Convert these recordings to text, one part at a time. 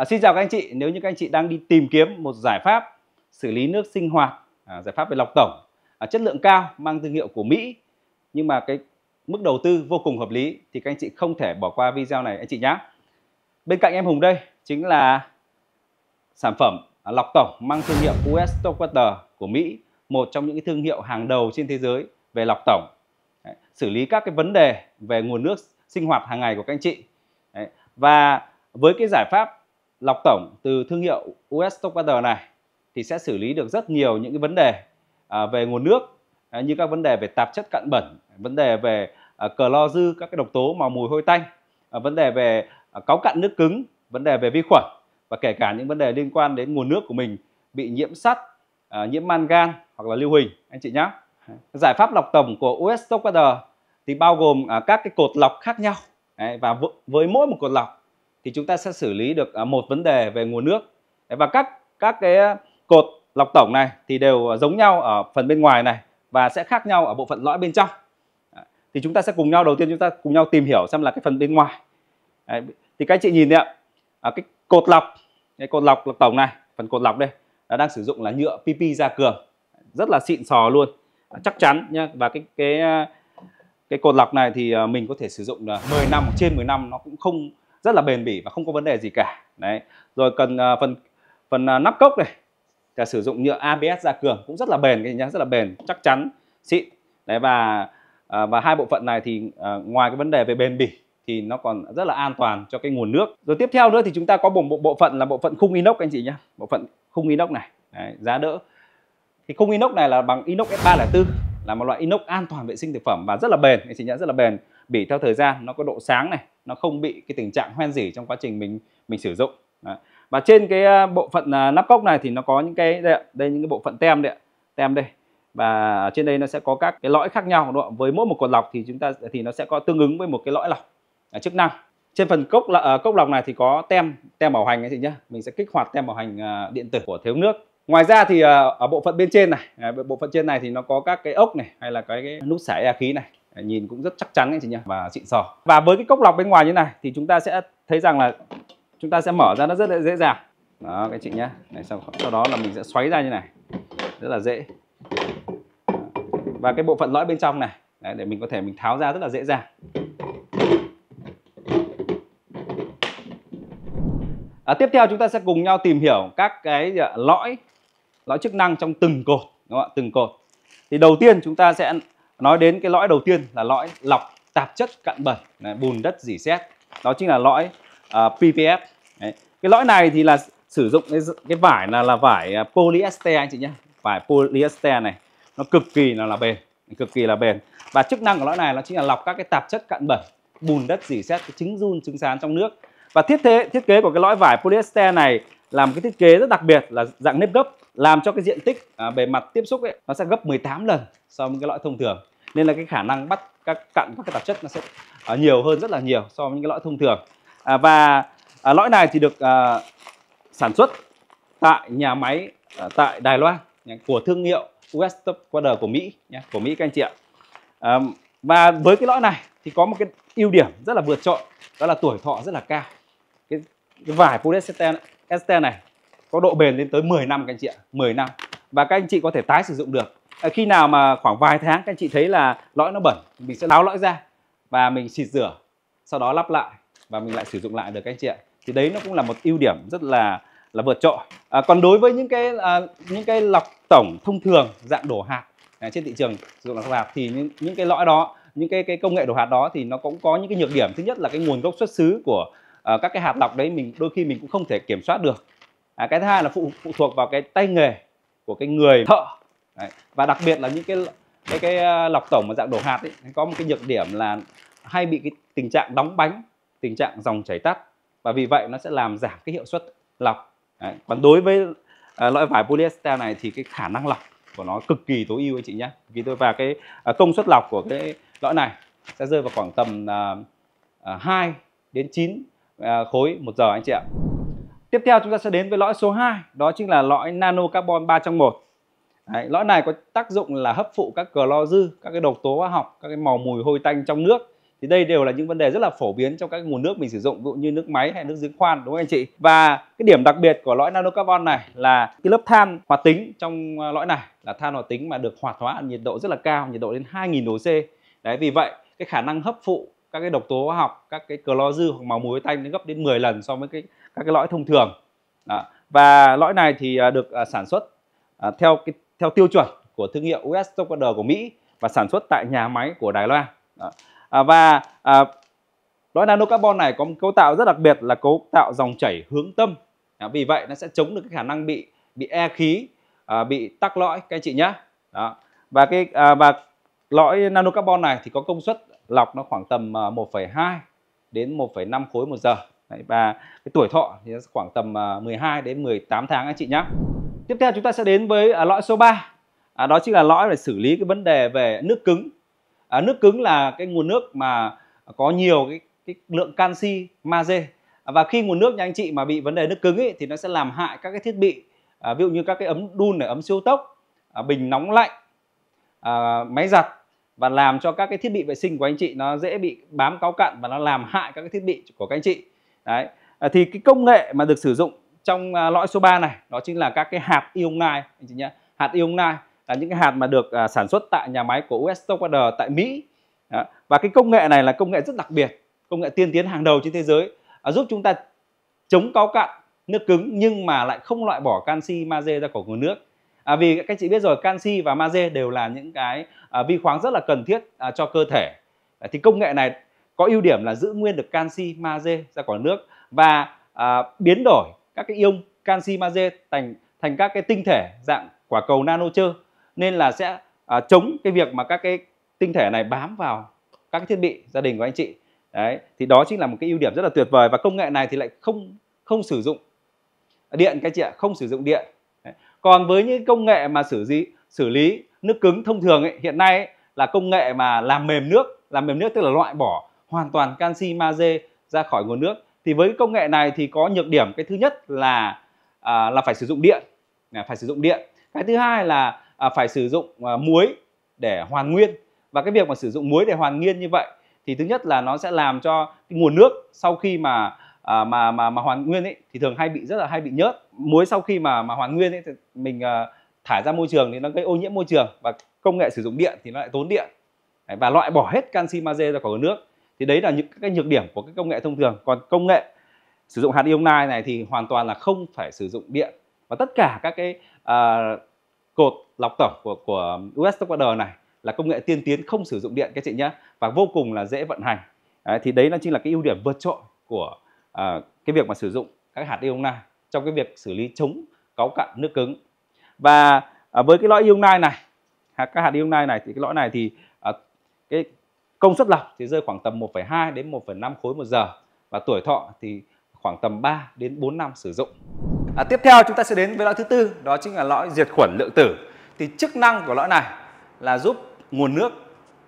À, xin chào các anh chị, nếu như các anh chị đang đi tìm kiếm một giải pháp xử lý nước sinh hoạt, à, giải pháp về lọc tổng, à, chất lượng cao, mang thương hiệu của Mỹ nhưng mà cái mức đầu tư vô cùng hợp lý thì các anh chị không thể bỏ qua video này anh chị nhé. Bên cạnh em Hùng đây chính là sản phẩm à, lọc tổng mang thương hiệu US Stockwater của Mỹ, một trong những cái thương hiệu hàng đầu trên thế giới về lọc tổng. Đấy, xử lý các cái vấn đề về nguồn nước sinh hoạt hàng ngày của các anh chị. Đấy, và với cái giải pháp lọc tổng từ thương hiệu US Stockwater này thì sẽ xử lý được rất nhiều những cái vấn đề à, về nguồn nước à, như các vấn đề về tạp chất cặn bẩn, vấn đề về à, cờ lo dư các cái độc tố màu mùi hôi tanh, vấn đề về cáu cặn nước cứng, vấn đề về vi khuẩn và kể cả những vấn đề liên quan đến nguồn nước của mình bị nhiễm sắt, nhiễm mangan hoặc là lưu huỳnh anh chị nhé. Giải pháp lọc tổng của US Stockwater thì bao gồm các cái cột lọc khác nhau và với mỗi một cột lọc thì chúng ta sẽ xử lý được à, một vấn đề về nguồn nước và các các cái cột lọc tổng này thì đều giống nhau ở phần bên ngoài này và sẽ khác nhau ở bộ phận lõi bên trong thì chúng ta sẽ cùng nhau đầu tiên chúng ta cùng nhau tìm hiểu xem là cái phần bên ngoài thì các chị nhìn đấy ạ à, cái cột lọc cái cột lọc lọc tổng này phần cột lọc đây nó đang sử dụng là nhựa PP gia cường rất là xịn sò luôn chắc chắn nhá và cái cái cái cột lọc này thì à, mình có thể sử dụng 10 năm trên 10 năm nó cũng không rất là bền bỉ và không có vấn đề gì cả đấy rồi cần uh, phần phần uh, nắp cốc này là sử dụng nhựa ABS gia cường cũng rất là bền cái nhá rất là bền chắc chắn xịn đấy và uh, và hai bộ phận này thì uh, ngoài cái vấn đề về bền bỉ thì nó còn rất là an toàn cho cái nguồn nước rồi tiếp theo nữa thì chúng ta có bộ bộ, bộ phận là bộ phận khung inox anh chị nhé bộ phận khung inox này đấy, giá đỡ thì khung inox này là bằng inox S304 là một loại inox an toàn vệ sinh thực phẩm và rất là bền anh chị nhé rất là bền bỉ theo thời gian nó có độ sáng này nó không bị cái tình trạng hoen rỉ trong quá trình mình mình sử dụng và trên cái à, bộ phận à, nắp cốc này thì nó có những cái đây, đây những cái bộ phận tem đây tem đây và trên đây nó sẽ có các cái lõi khác nhau đúng không? với mỗi một cột lọc thì chúng ta thì nó sẽ có tương ứng với một cái lõi lọc à, chức năng trên phần cốc là cốc lọc này thì có tem tem bảo hành anh chị nhé mình sẽ kích hoạt tem bảo hành điện tử của thiếu nước ngoài ra thì ở bộ phận bên trên này bộ phận trên này thì nó có các cái ốc này hay là cái, cái nút xả khí này nhìn cũng rất chắc chắn anh chị nhỉ và xịn sò và với cái cốc lọc bên ngoài như này thì chúng ta sẽ thấy rằng là chúng ta sẽ mở ra nó rất là dễ dàng đó các chị nhé này sau sau đó là mình sẽ xoáy ra như này rất là dễ và cái bộ phận lõi bên trong này Đấy, để mình có thể mình tháo ra rất là dễ dàng à, tiếp theo chúng ta sẽ cùng nhau tìm hiểu các cái dạ, lõi lõi chức năng trong từng cột đúng không ạ từng cột thì đầu tiên chúng ta sẽ nói đến cái lõi đầu tiên là lõi lọc tạp chất cặn bẩn này, bùn đất dỉ xét đó chính là lõi uh, à, PVF Đấy. cái lõi này thì là sử dụng cái, cái vải là là vải à, polyester anh chị nhé vải polyester này nó cực kỳ là là bền cực kỳ là bền và chức năng của lõi này nó chính là lọc các cái tạp chất cặn bẩn bùn đất dỉ xét trứng run trứng sán trong nước và thiết kế thiết kế của cái lõi vải polyester này làm cái thiết kế rất đặc biệt là dạng nếp gấp làm cho cái diện tích à, bề mặt tiếp xúc ấy nó sẽ gấp 18 lần so với cái loại thông thường nên là cái khả năng bắt các cặn các cái tạp chất nó sẽ à, nhiều hơn rất là nhiều so với những cái loại thông thường à, và à, lõi này thì được à, sản xuất tại nhà máy à, tại Đài Loan của thương hiệu west Top của Mỹ nhé, của Mỹ các anh chị ạ. À, và với cái lõi này thì có một cái ưu điểm rất là vượt trội đó là tuổi thọ rất là cao. Cái, cái vải polyester Este này có độ bền lên tới 10 năm các anh chị ạ, 10 năm. Và các anh chị có thể tái sử dụng được. À, khi nào mà khoảng vài tháng các anh chị thấy là lõi nó bẩn, mình sẽ tháo lõi ra và mình xịt rửa, sau đó lắp lại và mình lại sử dụng lại được các anh chị ạ. Thì đấy nó cũng là một ưu điểm rất là là vượt trội. À, còn đối với những cái à, những cái lọc tổng thông thường dạng đổ hạt à, trên thị trường sử dụng lọc hạt thì những, những cái lõi đó những cái cái công nghệ đổ hạt đó thì nó cũng có những cái nhược điểm thứ nhất là cái nguồn gốc xuất xứ của à, các cái hạt lọc ừ. đấy mình đôi khi mình cũng không thể kiểm soát được à, cái thứ hai là phụ phụ thuộc vào cái tay nghề của cái người thợ đấy. và đặc biệt là những cái cái cái ờ, lọc tổng mà dạng đổ hạt ấy có một cái nhược điểm là hay bị cái tình trạng đóng bánh tình trạng dòng chảy tắt và vì vậy nó sẽ làm giảm cái hiệu suất lọc đấy. còn đối với à, loại vải polyester này thì cái khả năng lọc của nó cực kỳ tối ưu anh chị nhé vì tôi và cái à, công suất lọc của cái loại này sẽ rơi vào khoảng tầm à, à, 2 đến 9 À, khối một giờ anh chị ạ. Tiếp theo chúng ta sẽ đến với lõi số 2, đó chính là lõi nano carbon 3 trong 1. Đấy, lõi này có tác dụng là hấp phụ các clo dư, các cái độc tố hóa học, các cái màu mùi hôi tanh trong nước. Thì đây đều là những vấn đề rất là phổ biến trong các nguồn nước mình sử dụng, ví dụ như nước máy hay nước giếng khoan đúng không anh chị? Và cái điểm đặc biệt của lõi nano carbon này là cái lớp than hoạt tính trong à, lõi này là than hoạt tính mà được hoạt hóa ở nhiệt độ rất là cao, nhiệt độ đến 2000 độ C. Đấy vì vậy cái khả năng hấp phụ các cái độc tố hóa học các cái clo dư hoặc máu muối tanh đến gấp đến 10 lần so với cái các cái lõi thông thường đó. và lõi này thì à, được à, sản xuất à, theo cái theo tiêu chuẩn của thương hiệu US Stockwaters của Mỹ và sản xuất tại nhà máy của Đài Loan đó. và à, lõi nano carbon này có một cấu tạo rất đặc biệt là cấu tạo dòng chảy hướng tâm à, vì vậy nó sẽ chống được cái khả năng bị bị e khí à, bị tắc lõi các anh chị nhé và cái à, và lõi nano carbon này thì có công suất lọc nó khoảng tầm 1,2 ờ, đến 1,5 khối một giờ Đấy, và cái tuổi thọ thì nó khoảng tầm 12 ờ, đến 18 tháng anh chị nhé tiếp theo chúng ta sẽ đến với à, lõi số 3 à, đó chính là lõi để xử lý cái vấn đề về nước cứng à, nước cứng là cái nguồn nước mà có nhiều cái, cái lượng canxi magie à, và khi nguồn nước nhà anh chị mà bị vấn đề nước cứng ấy, thì nó sẽ làm hại các cái thiết bị à, ví dụ như các cái ấm đun này ấm siêu tốc à, bình nóng lạnh à, máy giặt và làm cho các cái thiết bị vệ sinh của anh chị nó dễ bị bám cáo cặn và nó làm hại các cái thiết bị của các anh chị đấy à, thì cái công nghệ mà được sử dụng trong à, lõi số 3 này đó chính là các cái hạt ion nai anh chị nhé hạt ion nai là những cái hạt mà được à, sản xuất tại nhà máy của US Stockwaters tại Mỹ đó. và cái công nghệ này là công nghệ rất đặc biệt công nghệ tiên tiến hàng đầu trên thế giới à, giúp chúng ta chống cáo cặn nước cứng nhưng mà lại không loại bỏ canxi magie ra khỏi nguồn nước à, vì các chị biết rồi canxi và magie đều là những cái à, vi khoáng rất là cần thiết à, cho cơ thể à, thì công nghệ này có ưu điểm là giữ nguyên được canxi magie ra khỏi nước và à, biến đổi các cái ion canxi magie thành thành các cái tinh thể dạng quả cầu nano chơ nên là sẽ à, chống cái việc mà các cái tinh thể này bám vào các thiết bị gia đình của anh chị đấy thì đó chính là một cái ưu điểm rất là tuyệt vời và công nghệ này thì lại không không sử dụng điện các chị ạ không sử dụng điện còn với những công nghệ mà xử lý xử lý nước cứng thông thường ấy, hiện nay ấy, là công nghệ mà làm mềm nước làm mềm nước tức là loại bỏ hoàn toàn canxi magie ra khỏi nguồn nước thì với công nghệ này thì có nhược điểm cái thứ nhất là à, là phải sử dụng điện à, phải sử dụng điện cái thứ hai là à, phải sử dụng à, muối để hoàn nguyên và cái việc mà sử dụng muối để hoàn nguyên như vậy thì thứ nhất là nó sẽ làm cho cái nguồn nước sau khi mà à, mà mà mà hoàn nguyên ấy thì thường hay bị rất là hay bị nhớt muối sau khi mà mà hoàn nguyên ấy thì mình à, thải ra môi trường thì nó gây ô nhiễm môi trường và công nghệ sử dụng điện thì nó lại tốn điện đấy, và loại bỏ hết canxi magie ra khỏi nước thì đấy là những cái nhược điểm của cái công nghệ thông thường còn công nghệ sử dụng hạt ion này thì hoàn toàn là không phải sử dụng điện và tất cả các cái à, cột lọc tổng của của US Stockwatch này là công nghệ tiên tiến không sử dụng điện các chị nhé và vô cùng là dễ vận hành đấy, thì đấy nó chính là cái ưu điểm vượt trội của à, cái việc mà sử dụng các hạt ion trong cái việc xử lý chống cấu cặn nước cứng và à, với cái lõi ion này các hạt ion này thì cái lõi này thì à, cái công suất lọc thì rơi khoảng tầm 1,2 đến 1,5 khối một giờ và tuổi thọ thì khoảng tầm 3 đến 4 năm sử dụng. À, tiếp theo chúng ta sẽ đến với lõi thứ tư đó chính là lõi diệt khuẩn lượng tử. Thì chức năng của lõi này là giúp nguồn nước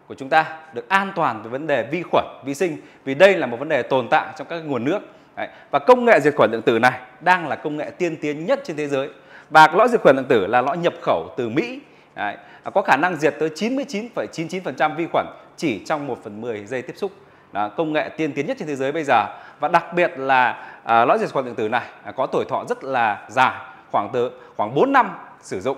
của chúng ta được an toàn về vấn đề vi khuẩn, vi sinh vì đây là một vấn đề tồn tại trong các nguồn nước Đấy. Và công nghệ diệt khuẩn điện tử này đang là công nghệ tiên tiến nhất trên thế giới. Và lõi diệt khuẩn điện tử là lõi nhập khẩu từ Mỹ. Đấy. À, có khả năng diệt tới 99,99% vi khuẩn chỉ trong 1 phần 10 giây tiếp xúc. Đó, công nghệ tiên tiến nhất trên thế giới bây giờ và đặc biệt là à, lõi diệt khuẩn điện tử này à, có tuổi thọ rất là dài khoảng từ khoảng 4 năm sử dụng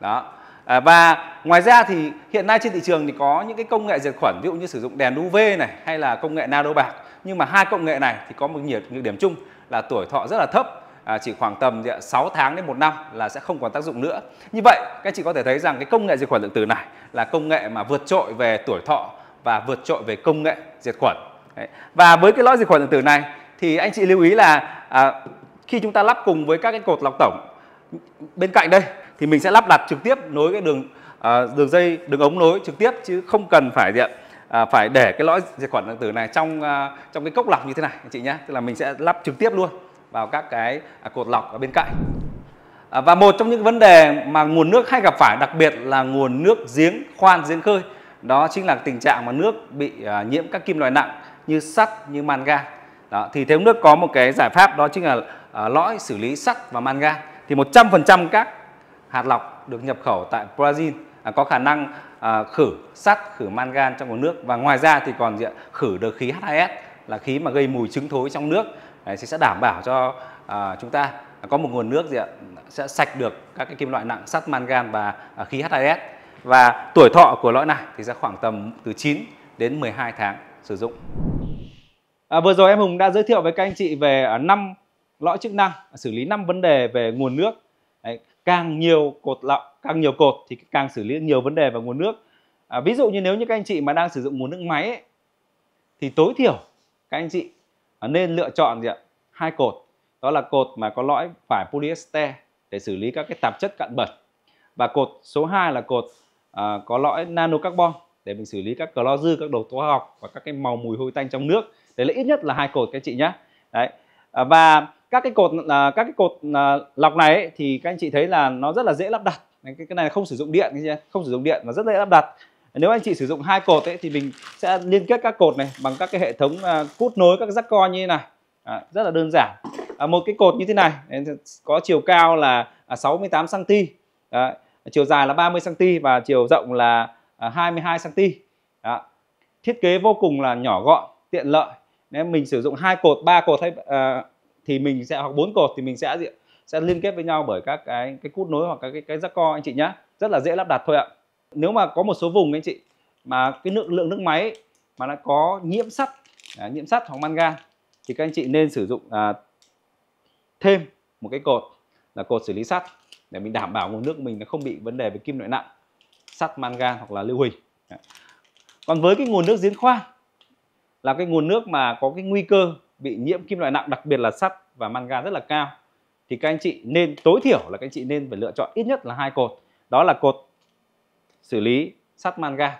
đó à, và ngoài ra thì hiện nay trên thị trường thì có những cái công nghệ diệt khuẩn ví dụ như sử dụng đèn UV này hay là công nghệ nano bạc nhưng mà hai công nghệ này thì có một nhiệt điểm chung là tuổi thọ rất là thấp À, chỉ khoảng tầm 6 tháng đến một năm là sẽ không còn tác dụng nữa. Như vậy, các chị có thể thấy rằng cái công nghệ diệt khuẩn lượng tử này là công nghệ mà vượt trội về tuổi thọ và vượt trội về công nghệ diệt khuẩn. Đấy. Và với cái lõi diệt khuẩn lượng tử này thì anh chị lưu ý là à, khi chúng ta lắp cùng với các cái cột lọc tổng bên cạnh đây thì mình sẽ lắp đặt trực tiếp nối cái đường à, đường dây đường ống nối trực tiếp chứ không cần phải diện à, phải để cái lõi diệt khuẩn điện tử này trong à, trong cái cốc lọc như thế này chị nhé tức là mình sẽ lắp trực tiếp luôn vào các cái à, cột lọc ở bên cạnh à, và một trong những vấn đề mà nguồn nước hay gặp phải đặc biệt là nguồn nước giếng khoan giếng khơi đó chính là tình trạng mà nước bị à, nhiễm các kim loại nặng như sắt như mangan đó, thì thiếu nước có một cái giải pháp đó chính là à, lõi xử lý sắt và mangan thì 100% các hạt lọc được nhập khẩu tại Brazil à, có khả năng à, khử sắt, khử mangan trong nguồn nước và ngoài ra thì còn khử được khí H2S là khí mà gây mùi trứng thối trong nước Đấy, sẽ đảm bảo cho à, chúng ta à, có một nguồn nước gì ạ, sẽ sạch được các cái kim loại nặng sắt, mangan và à, khí H2S và tuổi thọ của lõi này thì sẽ khoảng tầm từ 9 đến 12 tháng sử dụng. À, vừa rồi em Hùng đã giới thiệu với các anh chị về 5 à, lõi chức năng xử lý 5 vấn đề về nguồn nước. Đấy càng nhiều cột lọng càng nhiều cột thì càng xử lý nhiều vấn đề về nguồn nước à, ví dụ như nếu như các anh chị mà đang sử dụng nguồn nước máy ấy, thì tối thiểu các anh chị à, nên lựa chọn gì ạ hai cột đó là cột mà có lõi vải polyester để xử lý các cái tạp chất cặn bẩn và cột số 2 là cột à, có lõi nano carbon để mình xử lý các clo dư các đồ hóa học và các cái màu mùi hôi tanh trong nước đấy là ít nhất là hai cột các chị nhé đấy à, và các cái cột là các cái cột à, lọc này ấy, thì các anh chị thấy là nó rất là dễ lắp đặt cái, cái này không sử dụng điện không sử dụng điện và rất dễ lắp đặt nếu anh chị sử dụng hai cột ấy, thì mình sẽ liên kết các cột này bằng các cái hệ thống à, cút nối các rắc co như thế này à, rất là đơn giản à, một cái cột như thế này có chiều cao là 68 cm à, chiều dài là 30 cm và chiều rộng là 22 cm à, thiết kế vô cùng là nhỏ gọn tiện lợi nếu mình sử dụng hai cột ba cột hay à, thì mình sẽ hoặc bốn cột thì mình sẽ sẽ liên kết với nhau bởi các cái cái cút nối hoặc các cái cái rắc co anh chị nhé rất là dễ lắp đặt thôi ạ nếu mà có một số vùng anh chị mà cái lượng lượng nước máy mà nó có nhiễm sắt à, nhiễm sắt hoặc mangan thì các anh chị nên sử dụng à, thêm một cái cột là cột xử lý sắt để mình đảm bảo nguồn nước mình nó không bị vấn đề về kim loại nặng sắt mangan hoặc là lưu huỳnh còn với cái nguồn nước giếng khoan là cái nguồn nước mà có cái nguy cơ bị nhiễm kim loại nặng đặc biệt là sắt và mangan rất là cao thì các anh chị nên tối thiểu là các anh chị nên phải lựa chọn ít nhất là hai cột đó là cột xử lý sắt mangan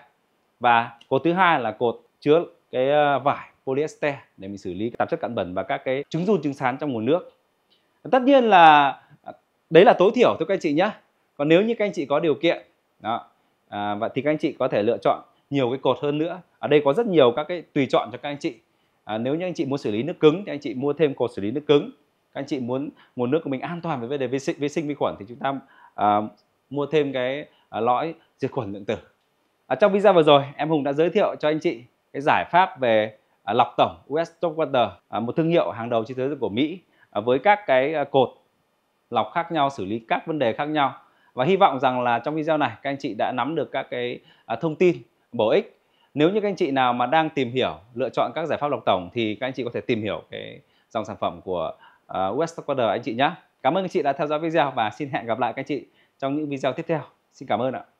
và cột thứ hai là cột chứa cái ờ, vải polyester để mình xử lý tạp chất cặn bẩn và các cái trứng run trứng sán trong nguồn nước tất nhiên là ờ, đấy là tối thiểu thôi các anh chị nhé còn nếu như các anh chị có điều kiện đó à, và thì các anh chị có thể lựa chọn nhiều cái cột hơn nữa ở đây có rất nhiều các cái tùy chọn cho các anh chị à, nếu như anh chị muốn xử lý nước cứng thì anh chị mua thêm cột xử lý nước cứng các anh chị muốn nguồn nước của mình an toàn về vấn đề vệ sinh vi sinh vi khuẩn thì chúng ta à, mua thêm cái à, lõi diệt khuẩn lượng tử à, trong video vừa rồi em Hùng đã giới thiệu cho anh chị cái giải pháp về à, lọc tổng US Top Water à, một thương hiệu hàng đầu trên thế giới của Mỹ à, với các cái à, cột lọc khác nhau xử lý các vấn đề khác nhau và hy vọng rằng là trong video này các anh chị đã nắm được các cái à, thông tin bổ ích nếu như các anh chị nào mà đang tìm hiểu lựa chọn các giải pháp lọc tổng thì các anh chị có thể tìm hiểu cái dòng sản phẩm của uh, ờ, Westwater anh chị nhé cảm ơn anh chị đã theo dõi video và xin hẹn gặp lại các anh chị trong những video tiếp theo xin cảm ơn ạ